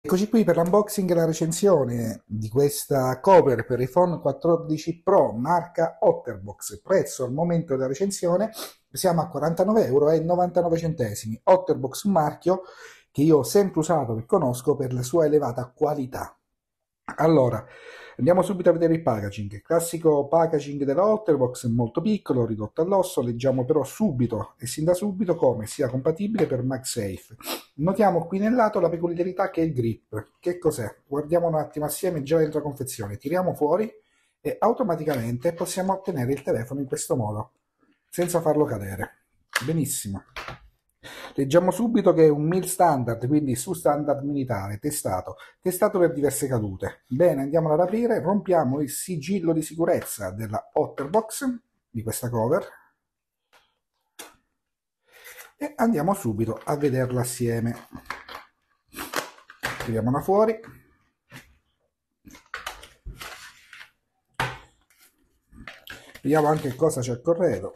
Eccoci qui per l'unboxing e la recensione di questa cover per iPhone 14 Pro marca Otterbox. Prezzo al momento della recensione siamo a 49,99€. Otterbox un marchio che io ho sempre usato e conosco per la sua elevata qualità. Allora, Andiamo subito a vedere il packaging. Classico packaging della Otterbox, molto piccolo, ridotto all'osso. Leggiamo però subito e sin da subito come sia compatibile per MagSafe. Notiamo qui nel lato la peculiarità che è il grip. Che cos'è? Guardiamo un attimo assieme già dentro la confezione. Tiriamo fuori e automaticamente possiamo ottenere il telefono in questo modo, senza farlo cadere. Benissimo. Leggiamo subito che è un MIL standard, quindi su standard militare, testato, testato per diverse cadute. Bene, andiamo ad aprire, rompiamo il sigillo di sicurezza della Otterbox, di questa cover, e andiamo subito a vederla assieme. Tiriamola fuori. Vediamo anche cosa c'è al corredo.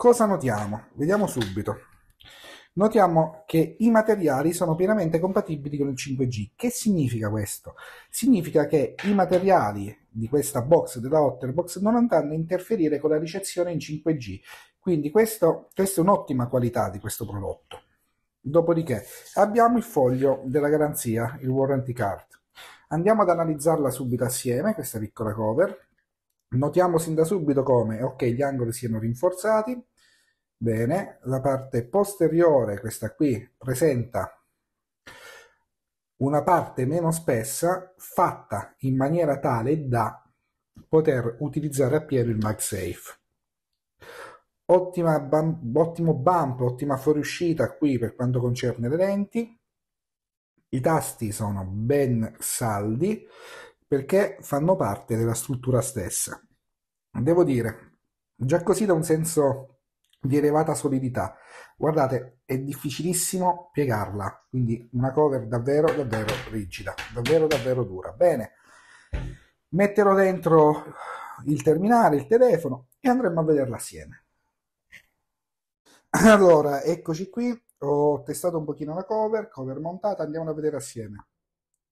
Cosa notiamo? Vediamo subito. Notiamo che i materiali sono pienamente compatibili con il 5G. Che significa questo? Significa che i materiali di questa box, della Otterbox, non andranno a interferire con la ricezione in 5G. Quindi questo, questa è un'ottima qualità di questo prodotto. Dopodiché abbiamo il foglio della garanzia, il warranty card. Andiamo ad analizzarla subito assieme, questa piccola cover. Notiamo sin da subito come, ok, gli angoli siano rinforzati, bene, la parte posteriore, questa qui, presenta una parte meno spessa fatta in maniera tale da poter utilizzare appieno il MagSafe. Ottima bump, ottimo bump, ottima fuoriuscita qui per quanto concerne le lenti. I tasti sono ben saldi, perché fanno parte della struttura stessa. Devo dire, già così da un senso di elevata solidità. Guardate, è difficilissimo piegarla, quindi una cover davvero davvero rigida, davvero davvero dura. Bene, metterò dentro il terminale, il telefono e andremo a vederla assieme. Allora, eccoci qui, ho testato un pochino la cover, cover montata, andiamo a vedere assieme.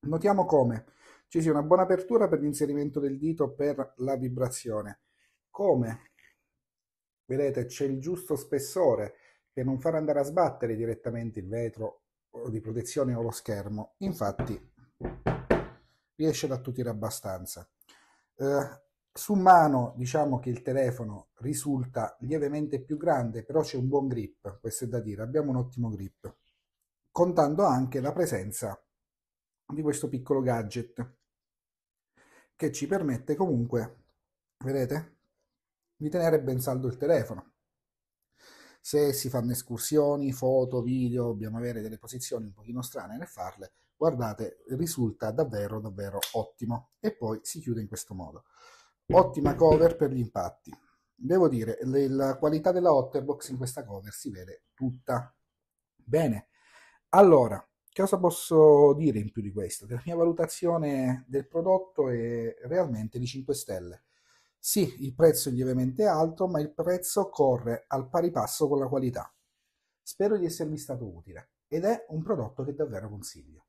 Notiamo come ci sia una buona apertura per l'inserimento del dito per la vibrazione. Come? Vedete, c'è il giusto spessore per non far andare a sbattere direttamente il vetro di protezione o lo schermo. Infatti riesce ad attutire abbastanza. Eh, su mano diciamo che il telefono risulta lievemente più grande, però c'è un buon grip, questo è da dire, abbiamo un ottimo grip, contando anche la presenza di questo piccolo gadget che ci permette comunque, vedete, di tenere ben saldo il telefono. Se si fanno escursioni, foto, video, dobbiamo avere delle posizioni un pochino strane nel farle, guardate, risulta davvero davvero ottimo. E poi si chiude in questo modo. Ottima cover per gli impatti. Devo dire, la qualità della Otterbox in questa cover si vede tutta. Bene, allora, Cosa posso dire in più di questo? Che la mia valutazione del prodotto è realmente di 5 stelle. Sì, il prezzo è lievemente alto, ma il prezzo corre al pari passo con la qualità. Spero di esservi stato utile ed è un prodotto che davvero consiglio.